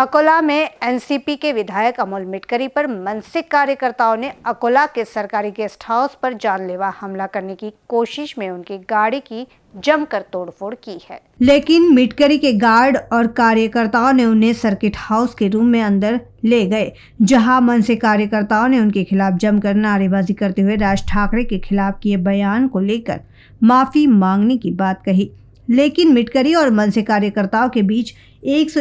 अकोला में एनसीपी के विधायक अमोल मिटकरी पर मनसिक कार्यकर्ताओं ने अकोला के सरकारी गेस्ट हाउस पर जानलेवा हमला करने की कोशिश में उनकी गाड़ी की जमकर तोड़फोड़ की है लेकिन मिटकरी के गार्ड और कार्यकर्ताओं ने उन्हें सर्किट हाउस के रूम में अंदर ले गए जहां मन से कार्यकर्ताओं ने उनके खिलाफ जमकर नारेबाजी करते हुए राज ठाकरे के खिलाफ किए बयान को लेकर माफी मांगने की बात कही लेकिन मिटकरी और मन से कार्यकर्ताओं के बीच एक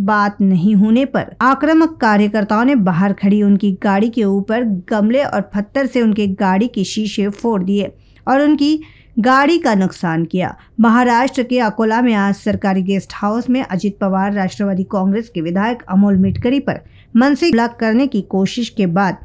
बात नहीं होने पर आक्रामक कार्यकर्ताओं ने बाहर खड़ी उनकी गाड़ी के ऊपर गमले और पत्थर से उनके गाड़ी के शीशे फोड़ दिए और उनकी गाड़ी का नुकसान किया महाराष्ट्र के अकोला में आज सरकारी गेस्ट हाउस में अजित पवार राष्ट्रवादी कांग्रेस के विधायक अमोल मिटकरी पर मन से करने की कोशिश के बाद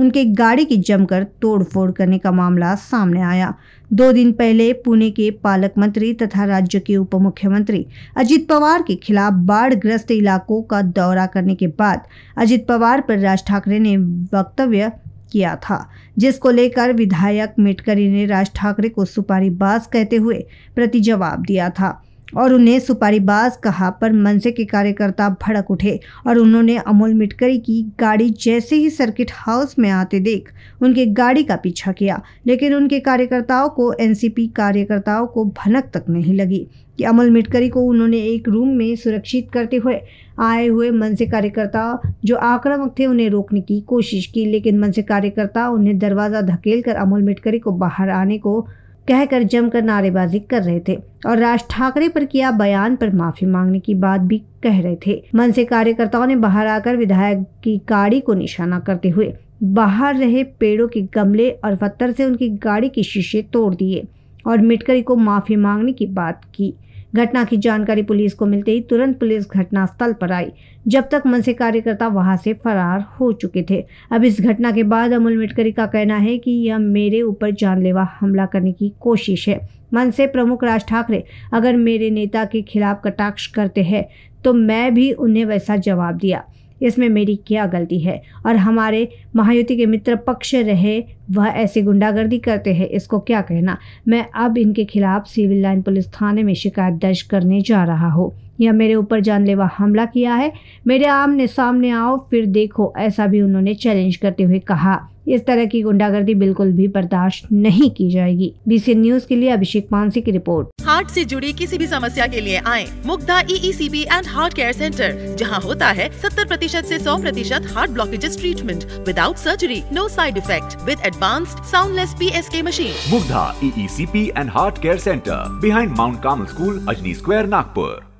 उनके गाड़ी की जमकर तोड़फोड़ करने का मामला सामने आया दो दिन पहले पुणे के पालक मंत्री तथा राज्य के उप मुख्यमंत्री अजित पवार के खिलाफ बाढ़ग्रस्त इलाकों का दौरा करने के बाद अजित पवार पर राज ठाकरे ने वक्तव्य किया था जिसको लेकर विधायक मिटकरी ने राज ठाकरे को सुपारी बाज कहते हुए प्रति जवाब दिया था और उन्हें सुपारीबाज कहा पर मनसे के कार्यकर्ता भड़क उठे और उन्होंने अमोल मिटकरी की गाड़ी जैसे ही सर्किट हाउस में आते देख उनकी गाड़ी का पीछा किया लेकिन उनके कार्यकर्ताओं को एनसीपी कार्यकर्ताओं को भनक तक नहीं लगी कि अमोल मिटकरी को उन्होंने एक रूम में सुरक्षित करते हुए आए हुए मनसे कार्यकर्ता जो आक्रामक थे उन्हें रोकने की कोशिश की लेकिन मनसे कार्यकर्ता उन्हें दरवाज़ा धकेल कर अमोल मिटकरी को बाहर आने को कहकर जमकर नारेबाजी कर रहे थे और राज ठाकरे पर किया बयान पर माफी मांगने की बात भी कह रहे थे मन से कार्यकर्ताओं ने बाहर आकर विधायक की गाड़ी को निशाना करते हुए बाहर रहे पेड़ों के गमले और पत्थर से उनकी गाड़ी के शीशे तोड़ दिए और मिटकरी को माफी मांगने की बात की घटना की जानकारी पुलिस को मिलते ही तुरंत पुलिस घटनास्थल पर आई जब तक मनसे कार्यकर्ता वहां से फरार हो चुके थे अब इस घटना के बाद अमोल मेटकरी का कहना है कि यह मेरे ऊपर जानलेवा हमला करने की कोशिश है मनसे प्रमुख राज ठाकरे अगर मेरे नेता के खिलाफ कटाक्ष करते हैं तो मैं भी उन्हें वैसा जवाब दिया इसमें मेरी क्या गलती है और हमारे महायुति के मित्र पक्ष रहे वह ऐसी गुंडागर्दी करते हैं इसको क्या कहना मैं अब इनके खिलाफ सिविल लाइन पुलिस थाने में शिकायत दर्ज करने जा रहा हूँ यह मेरे ऊपर जानलेवा हमला किया है मेरे आमने सामने आओ फिर देखो ऐसा भी उन्होंने चैलेंज करते हुए कहा इस तरह की गुंडागर्दी बिल्कुल भी बर्दाश्त नहीं की जाएगी बीसी न्यूज के लिए अभिषेक मानसी की रिपोर्ट हार्ट से जुड़ी किसी भी समस्या के लिए आए Mugdha ECB and heart care centre जहां होता है 70 प्रतिशत ऐसी सौ प्रतिशत heart blockages treatment without surgery no side effect with advanced soundless P S के machine Mugdha ECP and heart care centre behind Mount Carmel school Ajni square Nagpur